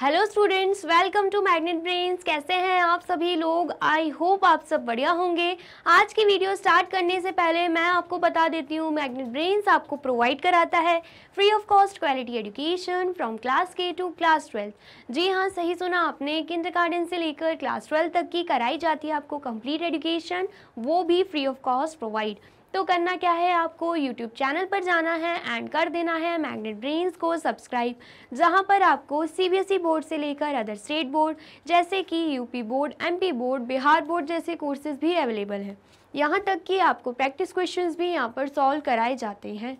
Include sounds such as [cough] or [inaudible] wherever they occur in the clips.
hello students welcome to Magnet Brains कैसे हैं आप सभी लोग आई होप आप सब बढ़िया होंगे आज की वीडियो स्टार्ट करने से पहले मैं आपको बता देती हूँ मैग्नेट ब्रेन्स आपको प्रोवाइड कराता है free of cost quality education from class के टू क्लास ट्वेल्थ जी हाँ सही सुना आपने किंडर से लेकर क्लास ट्वेल्थ तक की कराई जाती है आपको कम्प्लीट एजुकेशन वो भी फ्री ऑफ कॉस्ट प्रोवाइड तो करना क्या है आपको YouTube चैनल पर जाना है एंड कर देना है मैग्नेट ब्रेन्स को सब्सक्राइब जहां पर आपको ई बोर्ड e से लेकर अदर स्टेट बोर्ड जैसे कि UP board MP board Bihar board जैसे कोर्सेज भी अवेलेबल हैं यहां तक कि आपको प्रैक्टिस क्वेश्चंस भी यहां पर सॉल्व कराए जाते हैं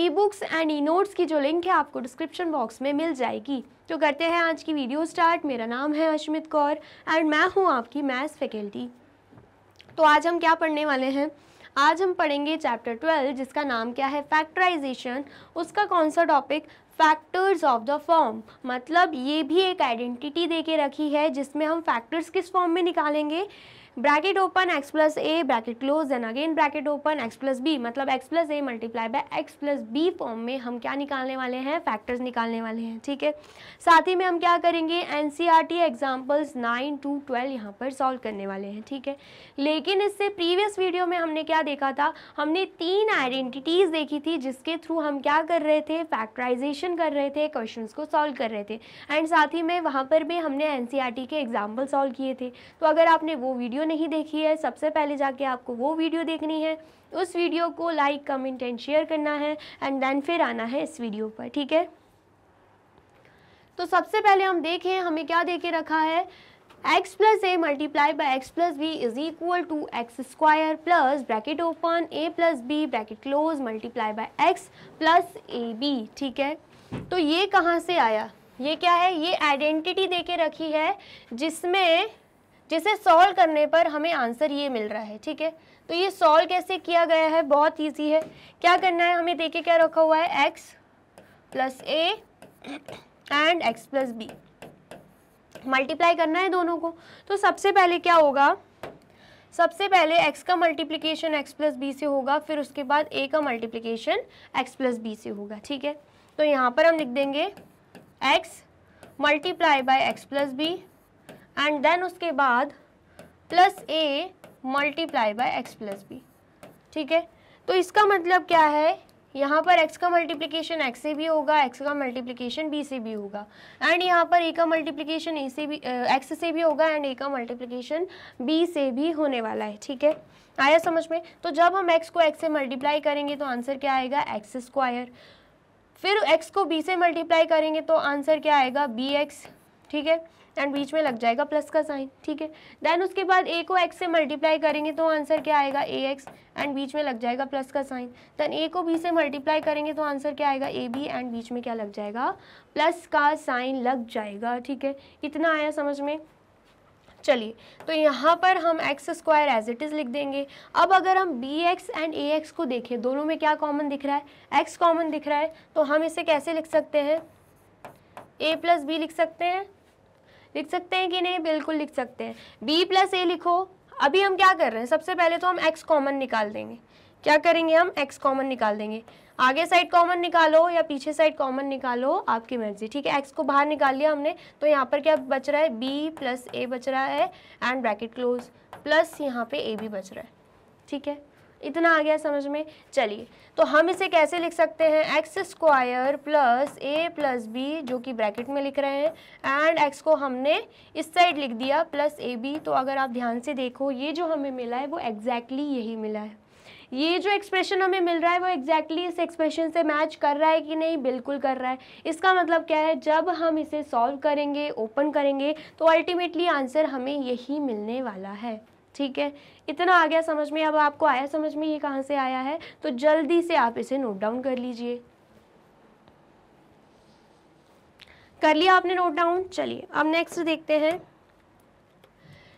e books and e notes की जो लिंक है आपको डिस्क्रिप्शन बॉक्स में मिल जाएगी तो करते हैं आज की वीडियो स्टार्ट मेरा नाम है अश्मित कौर एंड मैं हूँ आपकी मैथ्स फैकल्टी तो आज हम क्या पढ़ने वाले हैं आज हम पढ़ेंगे चैप्टर ट्वेल्व जिसका नाम क्या है फैक्टराइजेशन उसका कौन सा topic factors of the form मतलब ये भी एक आइडेंटिटी दे के रखी है जिसमें हम फैक्टर्स किस फॉर्म में निकालेंगे bracket open x plus a bracket close and again bracket open x plus b मतलब x plus a multiply by x plus b form में हम क्या निकालने वाले हैं फैक्टर्स निकालने वाले हैं ठीक है साथ ही में हम क्या करेंगे N C R T examples nine to twelve यहाँ पर सॉल्व करने वाले हैं ठीक है लेकिन इससे प्रीवियस वीडियो में हमने क्या देखा था हमने तीन आइडेंटिटीज़ देखी थी जिसके थ्रू हम क्या कर रहे थे फैक्टराइजेशन कर रहे थे क्वेश्चन को सॉल्व कर रहे थे एंड साथ ही में वहाँ पर भी हमने एन सी आर टी के एग्जाम्पल सॉल्व किए थे तो अगर आपने वो वीडियो वीडियो नहीं देखी है सबसे पहले जाके आपको वो वीडियो देखनी है उस वीडियो को लाइक कमेंट एंड शेयर करना है एंड देन फिर आना है इस वीडियो पर ठीक है तो सबसे पहले हम देखें हमें क्या देखे रखा है x plus a multiply by x plus b is equal to x square plus bracket open a plus b bracket close multiply by x plus a b ठीक है तो ये कहाँ से आया ये क्या है ये आइडेंटिटी देके रखी है जिसमें जिसे सॉल्व करने पर हमें आंसर ये मिल रहा है ठीक है तो ये सॉल्व कैसे किया गया है बहुत ईजी है क्या करना है हमें देखिए क्या रखा हुआ है x plus a and x plus b multiply करना है दोनों को तो सबसे पहले क्या होगा सबसे पहले x का मल्टीप्लिकेशन x प्लस बी से होगा फिर उसके बाद a का मल्टीप्लिकेशन x प्लस बी से होगा ठीक है तो यहाँ पर हम लिख देंगे x multiply by x plus b and then उसके बाद plus a multiply by x plus b ठीक है तो इसका मतलब क्या है यहाँ पर x का मल्टीप्लिकेशन x से भी होगा x का मल्टीप्लिकेशन b से भी होगा एंड यहाँ पर a का मल्टीप्लिकेशन ए से भी x से भी होगा एंड a का मल्टीप्लिकेशन b से भी होने वाला है ठीक है आया समझ में तो जब हम x को x से मल्टीप्लाई करेंगे तो आंसर क्या आएगा एक्स स्क्वायर फिर x को b से मल्टीप्लाई करेंगे तो आंसर क्या आएगा बी ठीक है एंड बीच में लग जाएगा प्लस का साइन ठीक है देन उसके बाद ए को एक्स से मल्टीप्लाई करेंगे तो आंसर क्या आएगा ए एक्स एंड बीच में लग जाएगा प्लस का साइन देन ए को बी से मल्टीप्लाई करेंगे तो आंसर क्या आएगा ए बी एंड बीच में क्या लग जाएगा प्लस का साइन लग जाएगा ठीक है इतना आया समझ में चलिए तो यहाँ पर हम x square as it is लिख देंगे अब अगर हम b x and a x को देखें दोनों में क्या कॉमन दिख रहा है एक्स कॉमन दिख रहा है तो हम इसे कैसे लिख सकते हैं ए प्लस बी लिख सकते हैं लिख सकते हैं कि नहीं बिल्कुल लिख सकते हैं बी प्लस ए लिखो अभी हम क्या कर रहे हैं सबसे पहले तो हम एक्स कॉमन निकाल देंगे क्या करेंगे हम एक्स कॉमन निकाल देंगे आगे साइड कॉमन निकालो या पीछे साइड कॉमन निकालो आपकी मर्जी ठीक है एक्स को बाहर निकाल लिया हमने तो यहाँ पर क्या बच रहा है बी प्लस ए बच रहा है एंड ब्रैकेट क्लोज प्लस यहाँ पे ए भी बच रहा है ठीक है इतना आ गया समझ में चलिए तो हम इसे कैसे लिख सकते हैं x square plus a plus b जो कि ब्रैकेट में लिख रहे हैं एंड एक्स को हमने इस साइड लिख दिया प्लस ए बी तो अगर आप ध्यान से देखो ये जो हमें मिला है वो एग्जैक्टली exactly यही मिला है ये जो एक्सप्रेशन हमें मिल रहा है वो एक्जैक्टली exactly इस एक्सप्रेशन से मैच कर रहा है कि नहीं बिल्कुल कर रहा है इसका मतलब क्या है जब हम इसे सॉल्व करेंगे ओपन करेंगे तो अल्टीमेटली आंसर हमें यही मिलने वाला है ठीक है इतना आ गया समझ में अब आपको आया समझ में ये कहाँ से आया है तो जल्दी से आप इसे नोट डाउन कर लीजिए कर लिया आपने नोट डाउन चलिए अब नेक्स्ट देखते हैं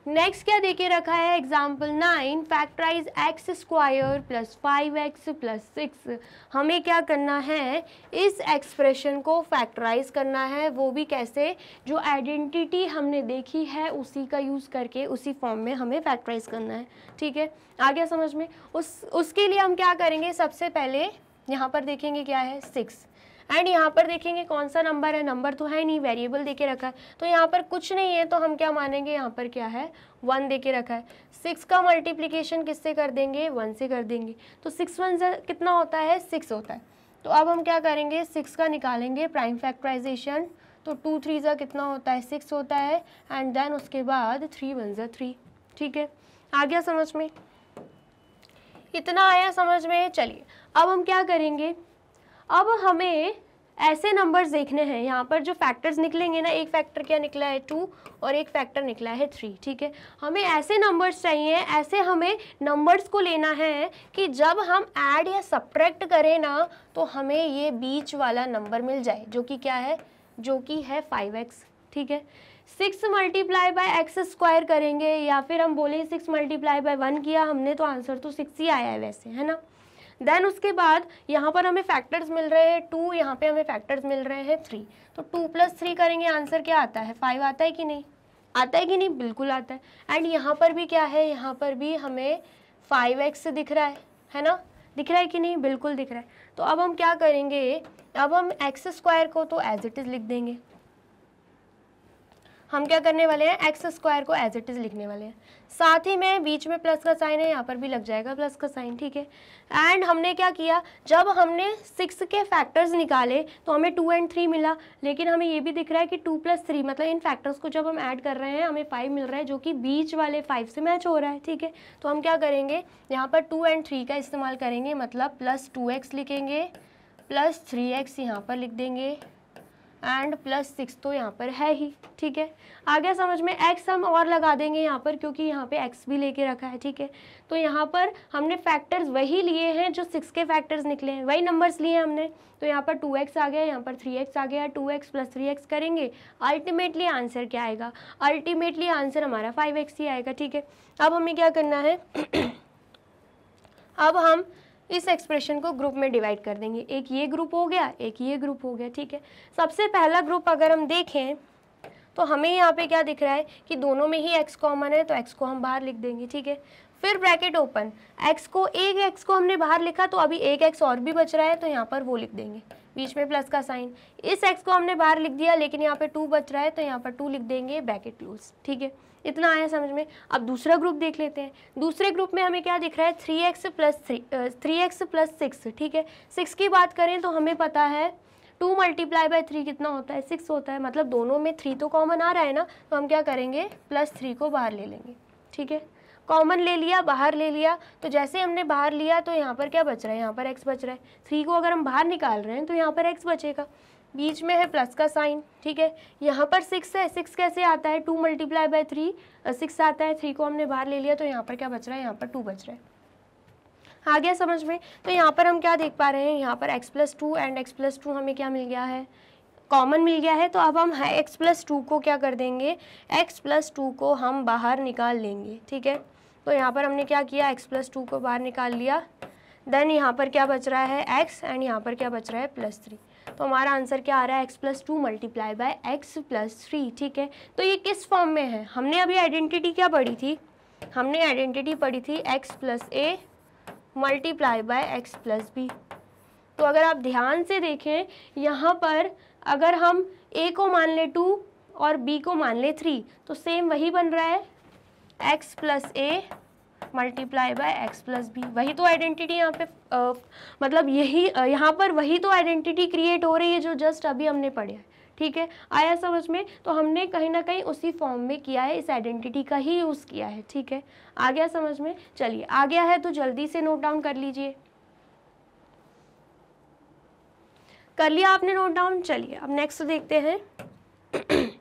नेक्स्ट क्या देके रखा है example nine factorise x square plus five x plus six हमें क्या करना है इस एक्सप्रेशन को फैक्टराइज करना है वो भी कैसे जो आइडेंटिटी हमने देखी है उसी का यूज़ करके उसी फॉर्म में हमें फैक्टराइज करना है ठीक है आ गया समझ में उस उसके लिए हम क्या करेंगे सबसे पहले यहाँ पर देखेंगे क्या है सिक्स एंड यहाँ पर देखेंगे कौन सा नंबर है नंबर तो है नहीं वेरिएबल दे के रखा है तो यहाँ पर कुछ नहीं है तो हम क्या मानेंगे यहाँ पर क्या है वन दे के रखा है सिक्स का मल्टीप्लीकेशन किससे कर देंगे वन से कर देंगे तो सिक्स वन कितना होता है सिक्स होता है तो अब हम क्या करेंगे सिक्स का निकालेंगे प्राइम फैक्ट्राइजेशन तो टू थ्री ज़ा कितना होता है सिक्स होता है एंड देन उसके बाद थ्री वन ज़ा थ्री ठीक है आ गया समझ में इतना आया समझ में चलिए अब हम क्या करेंगे अब हमें ऐसे नंबर्स देखने हैं यहाँ पर जो फैक्टर्स निकलेंगे ना एक फैक्टर क्या निकला है टू और एक फैक्टर निकला है थ्री ठीक है हमें ऐसे नंबर्स चाहिए ऐसे हमें नंबर्स को लेना है कि जब हम ऐड या सब्ट्रैक्ट करें ना तो हमें ये बीच वाला नंबर मिल जाए जो कि क्या है जो कि है फाइव एक्स ठीक है six multiply by x square करेंगे या फिर हम बोले सिक्स मल्टीप्लाई बाय वन किया हमने तो आंसर तो सिक्स ही आया है वैसे है ना देन उसके बाद यहाँ पर हमें फैक्टर्स मिल रहे हैं टू यहाँ पे हमें फैक्टर्स मिल रहे हैं थ्री तो टू प्लस थ्री करेंगे आंसर क्या आता है फाइव आता है कि नहीं आता है कि नहीं बिल्कुल आता है एंड यहाँ पर भी क्या है यहाँ पर भी हमें फाइव एक्स दिख रहा है है ना दिख रहा है कि नहीं बिल्कुल दिख रहा है तो अब हम क्या करेंगे अब हम एक्स स्क्वायर को तो एज इट इज़ लिख देंगे हम क्या करने वाले हैं एक्स स्क्वायर को एज इट इज़ लिखने वाले हैं साथ ही में बीच में प्लस का साइन है यहाँ पर भी लग जाएगा प्लस का साइन ठीक है एंड हमने क्या किया जब हमने सिक्स के फैक्टर्स निकाले तो हमें टू एंड थ्री मिला लेकिन हमें ये भी दिख रहा है कि टू प्लस थ्री मतलब इन फैक्टर्स को जब हम ऐड कर रहे हैं हमें फाइव मिल रहा है जो कि बीच वाले फाइव से मैच हो रहा है ठीक है तो हम क्या करेंगे यहाँ पर टू एंड थ्री का इस्तेमाल करेंगे मतलब प्लस टू एक्स लिखेंगे प्लस थ्री एक्स यहाँ पर लिख देंगे एंड प्लस सिक्स तो यहाँ पर है ही ठीक है आ गया समझ में एक्स हम और लगा देंगे यहाँ पर क्योंकि यहाँ पे एक्स भी लेके रखा है ठीक है तो यहाँ पर हमने फैक्टर्स वही लिए हैं जो सिक्स के फैक्टर्स निकले हैं वही नंबर्स लिए हैं हमने तो यहाँ पर टू एक्स आ गया यहाँ पर थ्री एक्स आ गया two x plus three x करेंगे अल्टीमेटली आंसर क्या आएगा अल्टीमेटली आंसर हमारा फाइव एक्स ही आएगा ठीक है अब हमें क्या करना है [coughs] अब हम इस एक्सप्रेशन को ग्रुप में डिवाइड कर देंगे एक ये ग्रुप हो गया एक ये ग्रुप हो गया ठीक है सबसे पहला ग्रुप अगर हम देखें तो हमें यहाँ पे क्या दिख रहा है कि दोनों में ही एक्स कॉमन है तो एक्स को हम बाहर लिख देंगे ठीक है फिर ब्रैकेट ओपन एक्स को एक एक्स को हमने बाहर लिखा तो अभी एक एक्स और भी बच रहा है तो यहाँ पर वो लिख देंगे बीच में प्लस का साइन इस एक्स को हमने बाहर लिख दिया लेकिन यहाँ पे टू बच रहा है तो यहाँ पर टू लिख देंगे ब्रैकेट क्लोज ठीक है इतना आया समझ में अब दूसरा ग्रुप देख लेते हैं दूसरे ग्रुप में हमें क्या दिख रहा है three x plus three three x plus six ठीक है सिक्स की बात करें तो हमें पता है टू मल्टीप्लाई बाई थ्री कितना होता है सिक्स होता है मतलब दोनों में थ्री तो कॉमन आ रहा है ना तो हम क्या करेंगे प्लस थ्री को बाहर ले लेंगे ठीक है कॉमन ले लिया बाहर ले लिया तो जैसे हमने बाहर लिया तो यहाँ पर क्या बच रहा है यहाँ पर एक्स बच रहा है थ्री को अगर हम बाहर निकाल रहे हैं तो यहाँ पर एक्स बचेगा बीच में है प्लस का साइन ठीक है यहाँ पर सिक्स है सिक्स कैसे आता है two multiply by three six आता है थ्री को हमने बाहर ले लिया तो यहाँ पर क्या बच रहा है यहाँ पर टू बच रहा है आ गया समझ में तो यहाँ पर हम क्या देख पा रहे हैं यहाँ पर x plus two and x plus two हमें क्या मिल गया है कॉमन मिल गया है तो अब हम एक्स प्लस टू को क्या कर देंगे एक्स प्लस टू को हम बाहर निकाल लेंगे ठीक है तो यहाँ पर हमने क्या किया एक्स प्लस टू को बाहर निकाल लिया देन यहाँ पर क्या बच रहा है एक्स एंड यहाँ पर क्या बच रहा है प्लस थ्री तो हमारा आंसर क्या आ रहा है x plus two multiply by x plus three ठीक है तो ये किस फॉर्म में है हमने अभी आइडेंटिटी क्या पढ़ी थी हमने आइडेंटिटी पढ़ी थी x plus a multiply by x plus b तो अगर आप ध्यान से देखें यहाँ पर अगर हम ए को मान ले टू और बी को मान ले थ्री तो सेम वही बन रहा है x plus a multiply by x plus b वही तो आइडेंटिटी यहाँ पे आ, मतलब यही यहाँ पर वही तो आइडेंटिटी क्रिएट हो रही है जो जस्ट अभी हमने पढ़ा है ठीक है आया समझ में तो हमने कहीं ना कहीं उसी फॉर्म में किया है इस आइडेंटिटी का ही यूज़ किया है ठीक है आ गया समझ में चलिए आ गया है तो जल्दी से नोट डाउन कर लीजिए कर लिया आपने नोट डाउन चलिए अब नेक्स्ट देखते हैं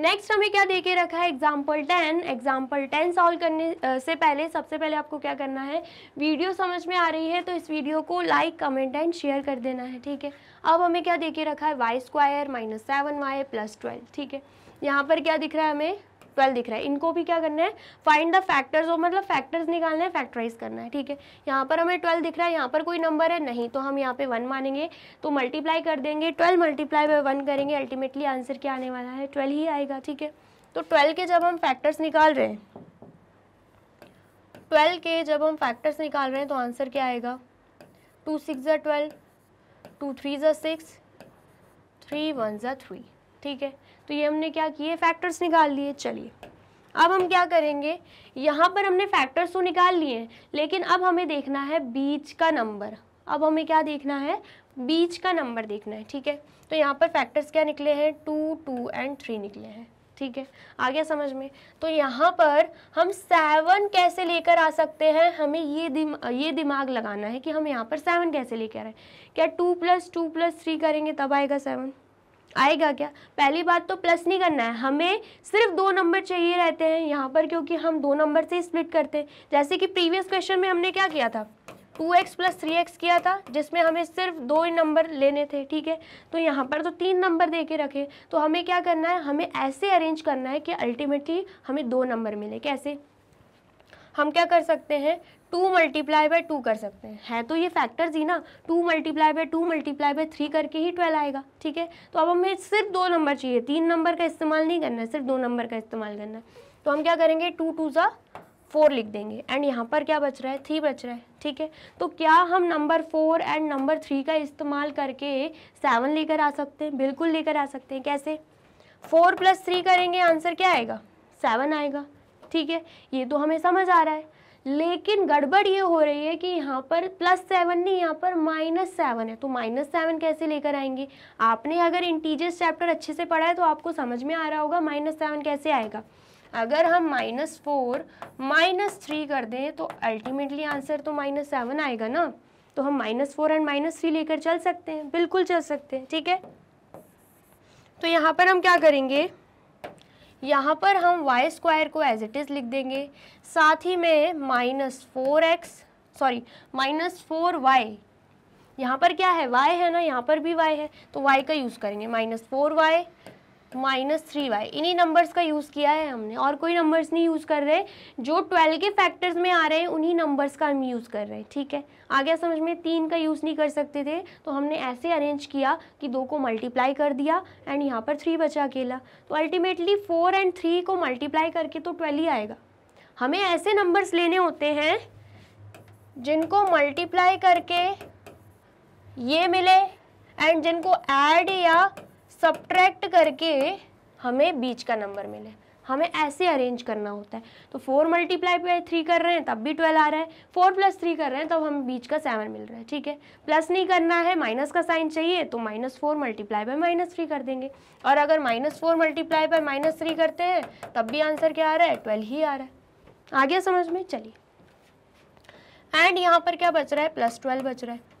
नेक्स्ट हमें क्या देके रखा है example ten example ten solve करने से पहले सबसे पहले आपको क्या करना है वीडियो समझ में आ रही है तो इस वीडियो को लाइक कमेंट एंड शेयर कर देना है ठीक है अब हमें क्या देके रखा है y square minus seven y plus twelve ठीक है यहाँ पर क्या दिख रहा है हमें ट्वेल्व दिख रहा है इनको भी क्या करना है फाइंड द फैक्टर्स और मतलब फैक्टर्स निकालना है फैक्टराइज करना है ठीक है यहाँ पर हमें ट्वेल्व दिख रहा है यहाँ पर कोई नंबर है नहीं तो हम यहाँ पे वन मानेंगे तो मल्टीप्लाई कर देंगे ट्वेल्व मल्टीप्लाई बाय वन करेंगे अल्टीमेटली आंसर क्या आने वाला है ट्वेल्व ही आएगा ठीक है तो ट्वेल्व के जब हम फैक्टर्स निकाल रहे हैं ट्वेल्व के जब हम फैक्टर्स निकाल रहे हैं तो आंसर क्या आएगा टू सिक्स ज़ा ट्वेल्व टू थ्री ज़ा सिक्स थ्री वन ज़ा थ्री ठीक है तो ये हमने क्या किए फैक्टर्स निकाल लिए चलिए अब हम क्या करेंगे यहाँ पर हमने फैक्टर्स तो निकाल लिए लेकिन अब हमें देखना है बीच का नंबर अब हमें क्या देखना है बीच का नंबर देखना है ठीक है तो यहाँ पर फैक्टर्स क्या निकले हैं टू टू एंड थ्री निकले हैं ठीक है आ गया समझ में तो यहाँ पर हम सेवन कैसे लेकर आ सकते हैं हमें ये दिम, ये दिमाग लगाना है कि हम यहाँ पर सेवन कैसे लेकर आए क्या two plus two plus three करेंगे तब आएगा सेवन आएगा क्या पहली बात तो प्लस नहीं करना है हमें सिर्फ दो नंबर चाहिए रहते हैं यहाँ पर क्योंकि हम दो नंबर से स्प्लिट करते हैं जैसे कि प्रीवियस क्वेश्चन में हमने क्या किया था two x plus three x किया था जिसमें हमें सिर्फ दो ही नंबर लेने थे ठीक है तो यहाँ पर तो तीन नंबर दे के रखे तो हमें क्या करना है हमें ऐसे अरेंज करना है कि अल्टीमेटली हमें दो नंबर मिले कैसे हम क्या कर सकते हैं टू मल्टीप्लाई बाय टू कर सकते हैं है तो ये फैक्टर्स ही ना two multiply by two multiply by three करके ही ट्वेल्व आएगा ठीक है तो अब हमें सिर्फ दो नंबर चाहिए तीन नंबर का इस्तेमाल नहीं करना है सिर्फ दो नंबर का इस्तेमाल करना है तो हम क्या करेंगे टू टू ज़ा फोर लिख देंगे एंड यहाँ पर क्या बच रहा है थ्री बच रहा है ठीक है तो क्या हम number four and number three का इस्तेमाल करके सेवन लेकर आ सकते हैं बिल्कुल लेकर आ सकते हैं कैसे फोर प्लस थ्री करेंगे आंसर क्या आएगा सेवन आएगा ठीक है ये तो हमें समझ आ रहा है लेकिन गड़बड़ ये हो रही है कि यहाँ पर प्लस सेवन नहीं यहाँ पर माइनस सेवन है तो माइनस सेवन कैसे लेकर आएंगे आपने अगर इंटीजियस चैप्टर अच्छे से पढ़ा है तो आपको समझ में आ रहा होगा माइनस सेवन कैसे आएगा अगर हम माइनस फोर माइनस थ्री कर दें तो अल्टीमेटली आंसर तो माइनस सेवन आएगा ना तो हम minus four and minus three लेकर चल सकते हैं बिल्कुल चल सकते हैं ठीक है तो यहाँ पर हम क्या करेंगे यहाँ पर हम वाई स्क्वायर को एज इट इज़ लिख देंगे साथ ही में minus four x sorry minus four y यहाँ पर क्या है वाई है ना यहाँ पर भी वाई है तो वाई का यूज़ करेंगे minus four y minus three y इन्हीं नंबर्स का यूज़ किया है हमने और कोई नंबर्स नहीं यूज़ कर रहे जो ट्वेल्व के फैक्टर्स में आ रहे हैं उन्हीं नंबर्स का हम यूज़ कर रहे हैं ठीक है आ गया समझ में तीन का यूज़ नहीं कर सकते थे तो हमने ऐसे अरेंज किया कि दो को मल्टीप्लाई कर दिया एंड यहाँ पर थ्री बचा अकेला तो अल्टीमेटली फोर एंड थ्री को मल्टीप्लाई करके तो ट्वेल्व ही आएगा हमें ऐसे नंबर्स लेने होते हैं जिनको मल्टीप्लाई करके ये मिले एंड जिनको ऐड या सब्ट्रैक्ट करके हमें बीच का नंबर मिले हमें ऐसे अरेंज करना होता है तो फोर मल्टीप्लाई बाई थ्री कर रहे हैं तब भी ट्वेल्व आ रहा है फोर प्लस थ्री कर रहे हैं तब हमें बीच का सेवन मिल रहा है ठीक है प्लस नहीं करना है माइनस का साइन चाहिए तो minus four multiply by minus three कर देंगे और अगर minus four multiply by minus three करते हैं तब भी आंसर क्या आ रहा है ट्वेल्व ही आ रहा है आ गया समझ में चलिए एंड यहाँ पर क्या बच रहा है प्लस ट्वेल्व बच रहा है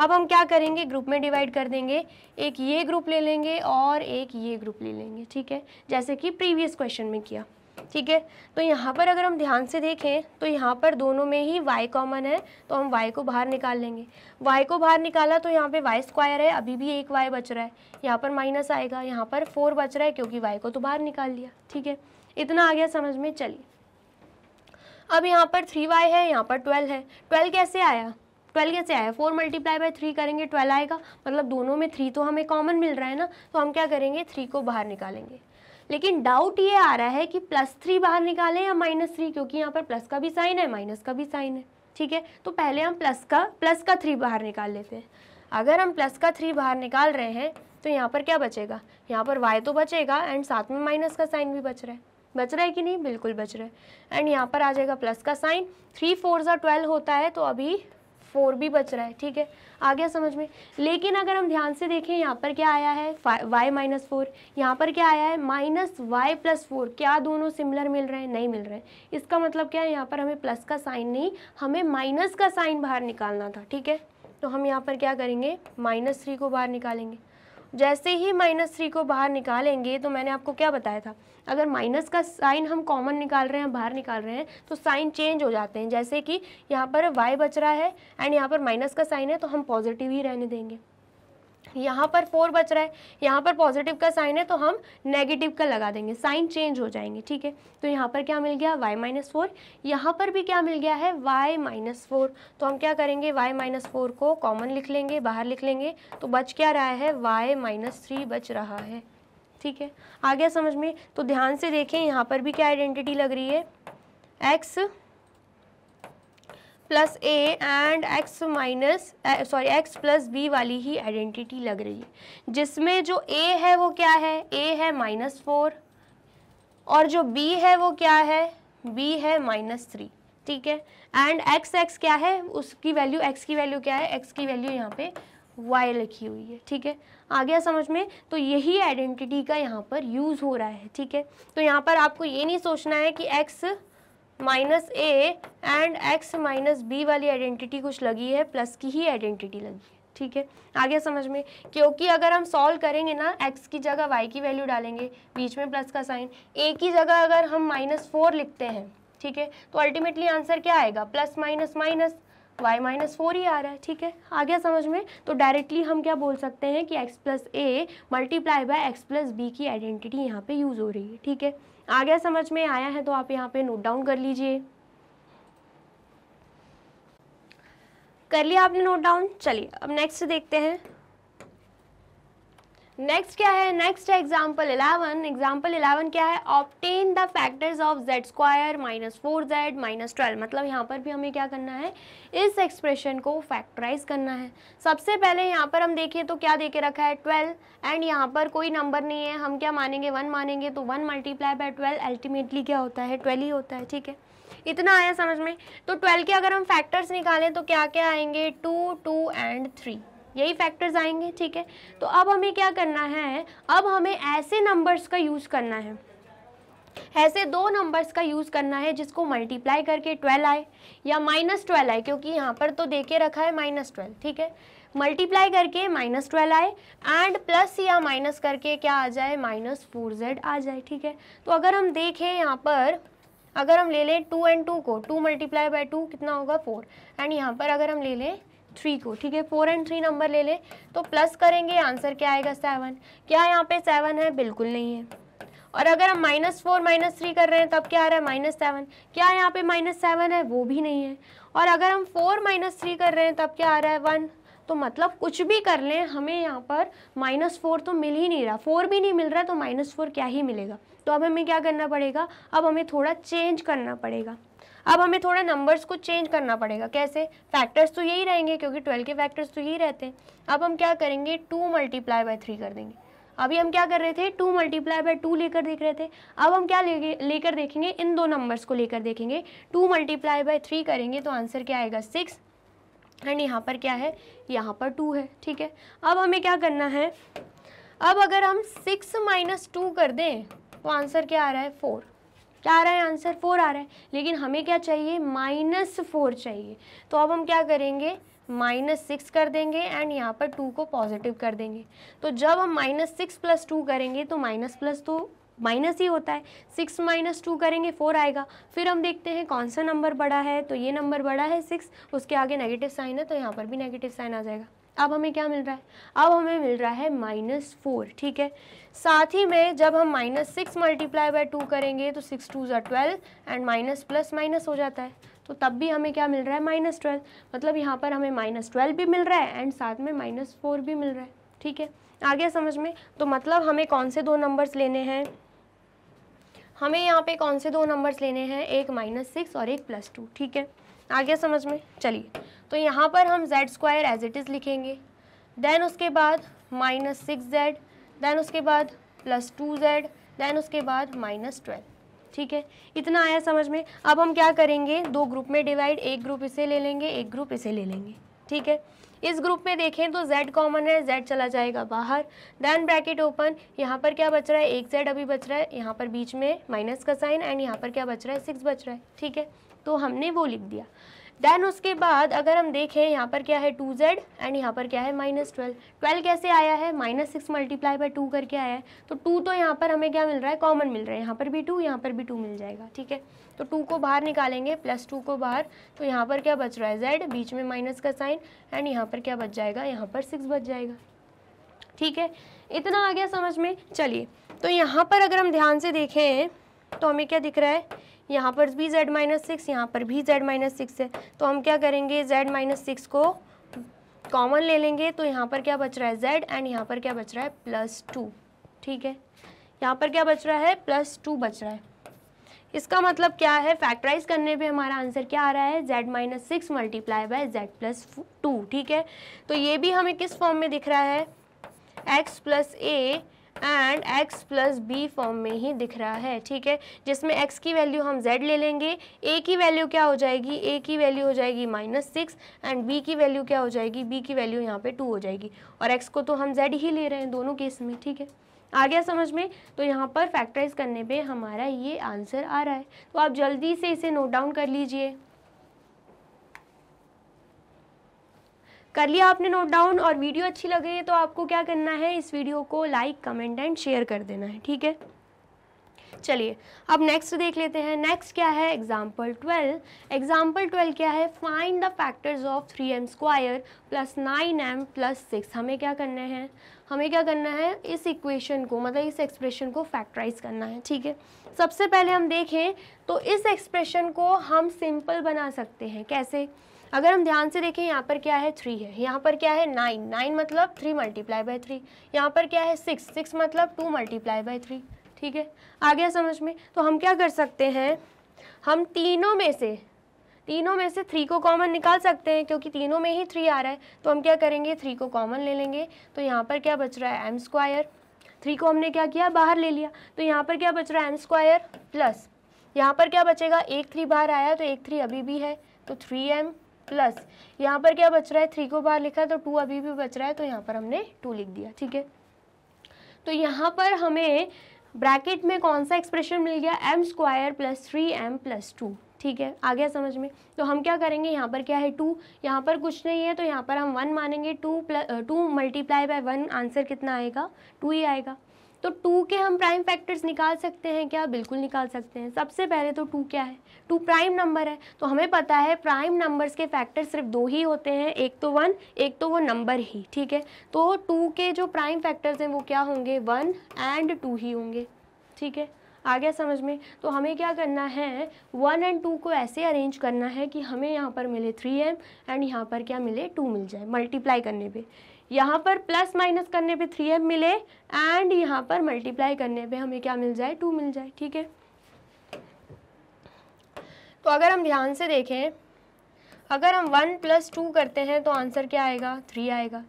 अब हम क्या करेंगे ग्रुप में डिवाइड कर देंगे एक ये ग्रुप ले लेंगे और एक ये ग्रुप ले लेंगे ठीक है जैसे कि प्रीवियस क्वेश्चन में किया ठीक है तो यहाँ पर अगर हम ध्यान से देखें तो यहाँ पर दोनों में ही y कॉमन है तो हम y को बाहर निकाल लेंगे y को बाहर निकाला तो यहाँ पे y स्क्वायर है अभी भी एक y बच रहा है यहाँ पर माइनस आएगा यहाँ पर फोर बच रहा है क्योंकि y को तो बाहर निकाल लिया ठीक है इतना आ गया समझ में चलिए अब यहाँ पर थ्री वाई है यहाँ पर ट्वेल्व है ट्वेल्व कैसे आया ट्वेल्व कैसे आया फोर मल्टीप्लाई बाय थ्री करेंगे ट्वेल्व आएगा मतलब दोनों में थ्री तो हमें कॉमन मिल रहा है ना तो हम क्या करेंगे थ्री को बाहर निकालेंगे लेकिन डाउट ये आ रहा है कि प्लस थ्री बाहर निकालें या माइनस थ्री क्योंकि यहाँ पर प्लस का भी साइन है माइनस का भी साइन है ठीक है तो पहले हम प्लस का प्लस का थ्री बाहर निकाल लेते हैं अगर हम प्लस का थ्री बाहर निकाल रहे हैं तो यहाँ पर क्या बचेगा यहाँ पर वाई तो बचेगा एंड साथ में माइनस का साइन भी बच रहा है बच रहा है कि नहीं बिल्कुल बच रहा है एंड यहाँ पर आ जाएगा प्लस का साइन थ्री फोर ज़ा ट्वेल्व होता है तो अभी फोर भी बच रहा है ठीक है आ गया समझ में लेकिन अगर हम ध्यान से देखें यहाँ पर क्या आया है वाई माइनस फोर यहाँ पर क्या आया है माइनस वाई प्लस फोर क्या दोनों सिमिलर मिल रहे हैं नहीं मिल रहे हैं इसका मतलब क्या है यहाँ पर हमें प्लस का साइन नहीं हमें माइनस का साइन बाहर निकालना था ठीक है तो हम यहाँ पर क्या करेंगे माइनस थ्री को बाहर निकालेंगे जैसे ही माइनस थ्री को बाहर निकालेंगे तो मैंने आपको क्या बताया था अगर माइनस का साइन हम कॉमन निकाल रहे हैं बाहर निकाल रहे हैं तो साइन चेंज हो जाते हैं जैसे कि यहाँ पर वाई बच रहा है एंड यहाँ पर माइनस का साइन है तो हम पॉजिटिव ही रहने देंगे यहाँ पर फोर बच रहा है यहाँ पर पॉजिटिव का साइन है तो हम नेगेटिव का लगा देंगे साइन चेंज हो जाएंगे ठीक है तो यहाँ पर क्या मिल गया वाई माइनस फोर यहाँ पर भी क्या मिल गया है वाई माइनस फोर तो हम क्या करेंगे वाई माइनस फोर को कॉमन लिख लेंगे बाहर लिख लेंगे तो बच क्या रहा है वाई माइनस थ्री बच रहा है ठीक है आ गया समझ में तो ध्यान से देखें यहाँ पर भी क्या आइडेंटिटी लग रही है x plus a and x minus sorry x plus b वाली ही आइडेंटिटी लग रही है जिसमें जो ए है वो क्या है ए है माइनस फोर और जो बी है वो क्या है बी है माइनस थ्री ठीक है एंड एक्स एक्स क्या है उसकी वैल्यू एक्स की वैल्यू क्या है एक्स की वैल्यू यहाँ पे वाई लिखी हुई है ठीक है आ गया समझ में तो यही आइडेंटिटी का यहाँ पर यूज़ हो रहा है ठीक है तो यहाँ पर आपको ये नहीं सोचना है कि x minus a and x minus b वाली आइडेंटिटी कुछ लगी है प्लस की ही आइडेंटिटी लगी है ठीक है आगे समझ में क्योंकि अगर हम सॉल्व करेंगे ना एक्स की जगह वाई की वैल्यू डालेंगे बीच में प्लस का साइन ए की जगह अगर हम माइनस फोर लिखते हैं ठीक है तो अल्टीमेटली आंसर क्या आएगा plus minus minus y minus four ही आ रहा है ठीक है आ गया समझ में तो डायरेक्टली हम क्या बोल सकते हैं कि x plus a multiply by x plus b की आइडेंटिटी यहाँ पे यूज़ हो रही है ठीक है आ गया समझ में आया है तो आप यहाँ पे नोट डाउन कर लीजिए कर लिया आपने नोट डाउन चलिए अब नेक्स्ट देखते हैं नेक्स्ट क्या है नेक्स्ट है एग्जाम्पल इलेवन एग्जाम्पल इलेवन क्या है obtain the factors of z square minus four z minus twelve मतलब यहाँ पर भी हमें क्या करना है इस एक्सप्रेशन को फैक्टराइज करना है सबसे पहले यहाँ पर हम देखें तो क्या दे के रखा है ट्वेल्व एंड यहाँ पर कोई नंबर नहीं है हम क्या मानेंगे वन मानेंगे तो one multiply by twelve ultimately क्या होता है ट्वेल्व ही होता है ठीक है इतना आया समझ में तो ट्वेल्व के अगर हम फैक्टर्स निकालें तो क्या क्या आएंगे टू टू एंड थ्री यही फैक्टर्स आएंगे ठीक है तो अब हमें क्या करना है अब हमें ऐसे नंबर्स का यूज़ करना है ऐसे दो नंबर्स का यूज़ करना है जिसको मल्टीप्लाई करके ट्वेल्व आए या माइनस ट्वेल्व आए क्योंकि यहाँ पर तो देखे रखा है माइनस ट्वेल्व ठीक है मल्टीप्लाई करके माइनस ट्वेल्व आए एंड प्लस या माइनस करके क्या आ जाए माइनस फोर जेड आ जाए ठीक है तो अगर हम देखें यहाँ पर अगर हम ले लें टू एंड टू को टू मल्टीप्लाई बाई टू कितना होगा फोर एंड यहाँ पर अगर हम ले लें थ्री को ठीक है फोर एंड थ्री नंबर ले लें तो प्लस करेंगे आंसर क्या आएगा सेवन क्या यहाँ पे सेवन है बिल्कुल नहीं है और अगर हम माइनस फोर माइनस थ्री कर रहे हैं तब क्या आ रहा है माइनस सेवन क्या यहाँ पे माइनस सेवन है वो भी नहीं है और अगर हम फोर माइनस थ्री कर रहे हैं तब क्या आ रहा है वन तो मतलब कुछ भी कर लें हमें यहाँ पर माइनस फोर तो मिल ही नहीं रहा फोर भी नहीं मिल रहा तो माइनस फोर क्या ही मिलेगा तो अब हमें क्या करना पड़ेगा अब हमें थोड़ा चेंज करना पड़ेगा अब हमें थोड़ा नंबर्स को चेंज करना पड़ेगा कैसे फैक्टर्स तो यही रहेंगे क्योंकि ट्वेल्व के फैक्टर्स तो यही रहते हैं अब हम क्या करेंगे टू मल्टीप्लाई बाय थ्री कर देंगे अभी हम क्या कर रहे थे टू मल्टीप्लाई बाय टू लेकर देख रहे थे अब हम क्या लेकर देखेंगे इन दो नंबर्स को लेकर देखेंगे टू मल्टीप्लाई बाय थ्री करेंगे तो आंसर क्या आएगा सिक्स एंड यहाँ पर क्या है यहाँ पर टू है ठीक है अब हमें क्या करना है अब अगर हम सिक्स माइनस टू कर दें तो आंसर क्या आ रहा है फोर क्या आ रहा है आंसर फोर आ रहा है लेकिन हमें क्या चाहिए माइनस फोर चाहिए तो अब हम क्या करेंगे माइनस सिक्स कर देंगे एंड यहाँ पर टू को पॉजिटिव कर देंगे तो जब हम माइनस सिक्स प्लस टू करेंगे तो माइनस प्लस तो माइनस ही होता है सिक्स माइनस टू करेंगे फोर आएगा फिर हम देखते हैं कौन सा नंबर बड़ा है तो ये नंबर बड़ा है सिक्स उसके आगे नेगेटिव साइन है तो यहाँ पर भी नेगेटिव साइन आ जाएगा अब हमें क्या मिल रहा है अब हमें मिल रहा है माइनस फोर ठीक है साथ ही में जब हम minus six multiply by two करेंगे तो सिक्स टू ज़ा twelve and minus plus minus हो जाता है तो तब भी हमें क्या मिल रहा है माइनस ट्वेल्व मतलब यहाँ पर हमें माइनस ट्वेल्व भी मिल रहा है एंड साथ में माइनस फोर भी मिल रहा है ठीक है आ गया समझ में तो मतलब हमें कौन से दो नंबर्स लेने हैं हमें यहाँ पे कौन से दो नंबर्स लेने हैं एक माइनस सिक्स और एक प्लस टू ठीक है आ गया समझ में चलिए तो यहाँ पर हम z square as it is लिखेंगे देन उसके बाद माइनस सिक्स जेड देन उसके बाद प्लस टू जेड देन उसके बाद माइनस ट्वेल्व ठीक है इतना आया समझ में अब हम क्या करेंगे दो ग्रुप में डिवाइड एक ग्रुप इसे ले लेंगे एक ग्रुप इसे ले लेंगे ठीक है इस ग्रुप में देखें तो z कॉमन है z चला जाएगा बाहर देन ब्रैकेट ओपन यहाँ पर क्या बच रहा है एक z अभी बच रहा है यहाँ पर बीच में माइनस का साइन एंड यहाँ पर क्या बच रहा है सिक्स बच रहा है ठीक है तो हमने वो लिख दिया देन उसके बाद अगर हम देखें यहाँ पर क्या है टू जेड एंड यहाँ पर क्या है माइनस ट्वेल्व ट्वेल्व कैसे आया है minus six multiply by two करके आया है तो टू तो यहाँ पर हमें क्या मिल रहा है कॉमन मिल रहा है यहाँ पर भी टू यहाँ पर भी टू मिल जाएगा ठीक है तो टू को बाहर निकालेंगे प्लस टू को बाहर तो यहाँ पर क्या बच रहा है जेड बीच में माइनस का साइन एंड यहाँ पर क्या बच जाएगा यहाँ पर सिक्स बच जाएगा ठीक है इतना आ गया समझ में चलिए तो यहाँ पर अगर हम ध्यान से देखें तो हमें क्या दिख रहा है यहाँ पर भी z माइनस सिक्स यहाँ पर भी z माइनस सिक्स है तो हम क्या करेंगे z माइनस सिक्स को कॉमन ले लेंगे तो यहाँ पर क्या बच रहा है z एंड यहाँ पर क्या बच रहा है प्लस टू ठीक है यहाँ पर क्या बच रहा है प्लस टू बच रहा है इसका मतलब क्या है फैक्टराइज करने पे हमारा आंसर क्या आ रहा है z minus six multiply by z plus two ठीक है तो ये भी हमें किस फॉर्म में दिख रहा है x plus a and x plus b form में ही दिख रहा है ठीक है जिसमें x की वैल्यू हम z ले लेंगे a की वैल्यू क्या हो जाएगी a की वैल्यू हो जाएगी माइनस सिक्स एंड b की वैल्यू क्या हो जाएगी b की वैल्यू यहाँ पे टू हो जाएगी और x को तो हम z ही ले रहे हैं दोनों केस में ठीक है आ गया समझ में तो यहाँ पर फैक्टराइज करने पे हमारा ये आंसर आ रहा है तो आप जल्दी से इसे नोट डाउन कर लीजिए कर लिया आपने नोट डाउन और वीडियो अच्छी लग रही है तो आपको क्या करना है इस वीडियो को लाइक कमेंट एंड शेयर कर देना है ठीक है चलिए अब नेक्स्ट देख लेते हैं नेक्स्ट क्या है एग्जाम्पल ट्वेल्व एग्जाम्पल ट्वेल्व क्या है find the factors of three m square plus nine m plus six हमें क्या करना है हमें क्या करना है इस इक्वेशन को मतलब इस एक्सप्रेशन को फैक्टराइज करना है ठीक है सबसे पहले हम देखें तो इस एक्सप्रेशन को हम सिंपल बना सकते हैं कैसे अगर हम ध्यान से देखें यहाँ पर क्या है थ्री है यहाँ पर क्या है नाइन नाइन मतलब थ्री मल्टीप्लाई बाय थ्री यहाँ पर क्या है सिक्स सिक्स मतलब टू मल्टीप्लाई बाय थ्री ठीक है आ गया समझ में तो हम क्या कर सकते हैं हम तीनों में से तीनों में से थ्री को कॉमन निकाल सकते हैं क्योंकि तीनों में ही थ्री आ रहा है तो हम क्या करेंगे थ्री को कॉमन ले लेंगे तो यहाँ पर क्या बच रहा है एम स्क्वायर थ्री को हमने क्या किया बाहर ले लिया तो यहाँ पर क्या बच रहा है एम स्क्वायर प्लस यहाँ पर क्या बचेगा एक थ्री बाहर आया तो एक थ्री अभी भी है तो थ्री एम प्लस यहाँ पर क्या बच रहा है थ्री को बाहर लिखा तो टू अभी भी बच रहा है तो यहाँ पर हमने टू लिख दिया ठीक है तो यहाँ पर हमें ब्रैकेट में कौन सा एक्सप्रेशन मिल गया m square plus three m plus two ठीक है आ गया समझ में तो हम क्या करेंगे यहाँ पर क्या है टू यहाँ पर कुछ नहीं है तो यहाँ पर हम वन मानेंगे two plus two multiply by one answer कितना आएगा टू ही आएगा तो टू के हम प्राइम फैक्टर्स निकाल सकते हैं क्या बिल्कुल निकाल सकते हैं सबसे पहले तो टू क्या है टू प्राइम नंबर है तो हमें पता है प्राइम नंबर्स के फैक्टर्स सिर्फ दो ही होते हैं एक तो वन एक तो वो नंबर ही ठीक है तो टू के जो प्राइम फैक्टर्स हैं वो क्या होंगे वन एंड टू ही होंगे ठीक है आ गया समझ में तो हमें क्या करना है वन एंड टू को ऐसे अरेंज करना है कि हमें यहाँ पर मिले थ्री एम एंड यहाँ पर क्या मिले टू मिल जाए मल्टीप्लाई करने पे यहाँ पर प्लस माइनस करने पे थ्री एम मिले एंड यहाँ पर मल्टीप्लाई करने पे हमें क्या मिल जाए टू मिल जाए ठीक है तो अगर हम ध्यान से देखें अगर हम वन प्लस टू करते हैं तो आंसर क्या आएगा थ्री आएगा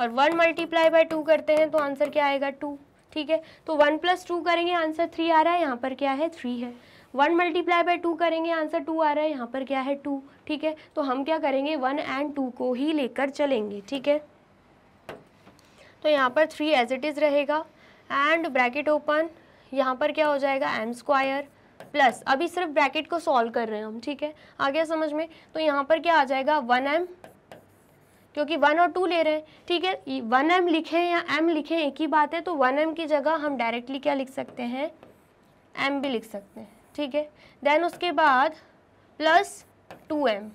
और वन मल्टीप्लाई बाय टू करते हैं तो आंसर क्या आएगा टू ठीक है तो वन प्लस टू करेंगे आंसर थ्री आ रहा है यहाँ पर क्या है थ्री है वन मल्टीप्लाई बाय टू करेंगे आंसर टू आ रहा है यहाँ पर क्या है टू ठीक है तो हम क्या करेंगे वन एंड टू को ही लेकर चलेंगे ठीक है तो यहाँ पर थ्री एज इट इज़ रहेगा एंड ब्रैकेट ओपन यहाँ पर क्या हो जाएगा एम स्क्वायर प्लस अभी सिर्फ ब्रैकेट को सॉल्व कर रहे हैं हम ठीक है आ गया समझ में तो यहाँ पर क्या आ जाएगा वन एम क्योंकि वन और टू ले रहे हैं ठीक है वन एम लिखें या एम लिखें एक ही बात है तो वन एम की जगह हम डायरेक्टली क्या लिख सकते हैं एम भी लिख सकते हैं ठीक है देन उसके बाद प्लस टू एम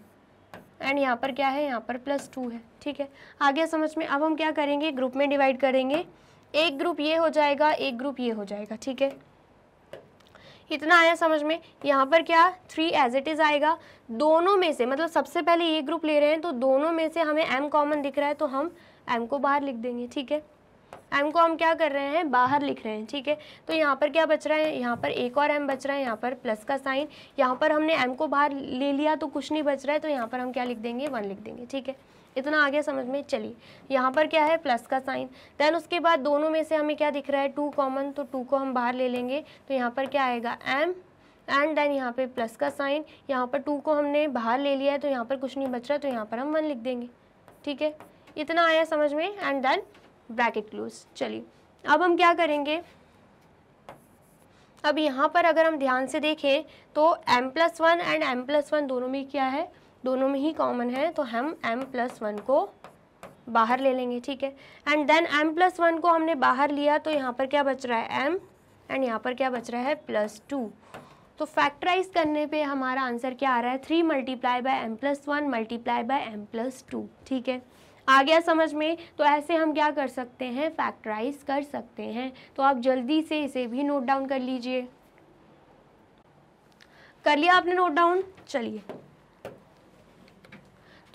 एंड यहाँ पर क्या है यहाँ पर प्लस टू है ठीक है आ गया समझ में अब हम क्या करेंगे ग्रुप में डिवाइड करेंगे एक ग्रुप ये हो जाएगा एक ग्रुप ये हो जाएगा ठीक है इतना आया समझ में यहाँ पर क्या थ्री एज इट इज़ आएगा दोनों में से मतलब सबसे पहले ये ग्रुप ले रहे हैं तो दोनों में से हमें एम कॉमन दिख रहा है तो हम एम को बाहर लिख देंगे ठीक है एम को हम क्या कर रहे हैं बाहर लिख रहे हैं ठीक है तो यहाँ पर क्या बच रहा है यहाँ पर एक और एम बच रहा है यहाँ पर प्लस का साइन यहाँ पर हमने एम को बाहर ले लिया तो कुछ नहीं बच रहा है तो यहाँ पर हम क्या लिख देंगे वन लिख देंगे ठीक है इतना आ गया समझ में चलिए यहाँ पर क्या है प्लस का साइन देन उसके बाद दोनों में से हमें क्या दिख रहा है टू कॉमन तो टू को हम बाहर ले लेंगे तो यहाँ पर क्या आएगा एम एंड देन यहाँ पे प्लस का साइन यहाँ पर टू को हमने बाहर ले लिया है तो यहाँ पर कुछ नहीं बच रहा तो यहाँ पर हम वन लिख देंगे ठीक है इतना आया समझ में एंड देन ब्रैकेट क्लोज चलिए अब हम क्या करेंगे अब यहाँ पर अगर हम ध्यान से देखें तो m plus one and m plus one दोनों में क्या है दोनों में ही कॉमन है तो हम m प्लस वन को बाहर ले लेंगे ठीक है and then m plus one को हमने बाहर लिया तो यहाँ पर क्या बच रहा है m एंड यहाँ पर क्या बच रहा है प्लस टू तो फैक्टराइज करने पे हमारा आंसर क्या आ रहा है three multiply by m plus one multiply by m plus two ठीक है आ गया समझ में तो ऐसे हम क्या कर सकते हैं फैक्टराइज कर सकते हैं तो आप जल्दी से इसे भी नोट डाउन कर लीजिए कर लिया आपने नोट डाउन चलिए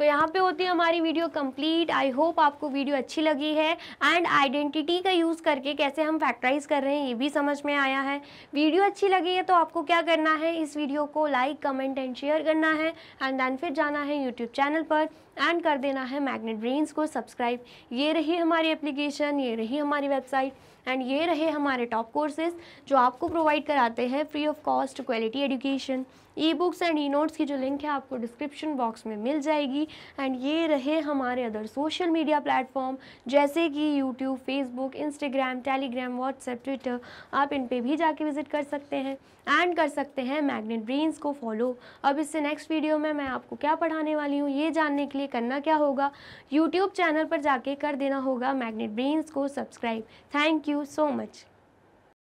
तो यहाँ पे होती है हमारी वीडियो कंप्लीट आई होप आपको वीडियो अच्छी लगी है एंड आइडेंटिटी का यूज़ करके कैसे हम फैक्टराइज कर रहे हैं ये भी समझ में आया है वीडियो अच्छी लगी है तो आपको क्या करना है इस वीडियो को लाइक कमेंट एंड शेयर करना है एंड देन फिर जाना है यूट्यूब चैनल पर एंड कर देना है मैग्नेट ब्रेन्स को सब्सक्राइब ये रही हमारी एप्लीकेशन ये रही हमारी वेबसाइट एंड ये रहे हमारे टॉप कोर्सेज जो आपको प्रोवाइड कराते हैं free of cost quality education e books and e notes की जो लिंक है आपको डिस्क्रिप्शन बॉक्स में मिल जाएगी एंड ये रहे हमारे अदर सोशल मीडिया प्लेटफॉर्म जैसे कि YouTube Facebook Instagram Telegram WhatsApp Twitter आप इन पर भी जाके विज़िट कर सकते हैं एंड कर सकते हैं मैग्नेट ब्रेन्स को फॉलो अब इससे नेक्स्ट वीडियो में मैं आपको क्या पढ़ाने वाली हूँ ये जानने के लिए करना क्या होगा यूट्यूब चैनल पर जाके कर देना होगा मैग्नेट ब्रेन्स को subscribe thank you so much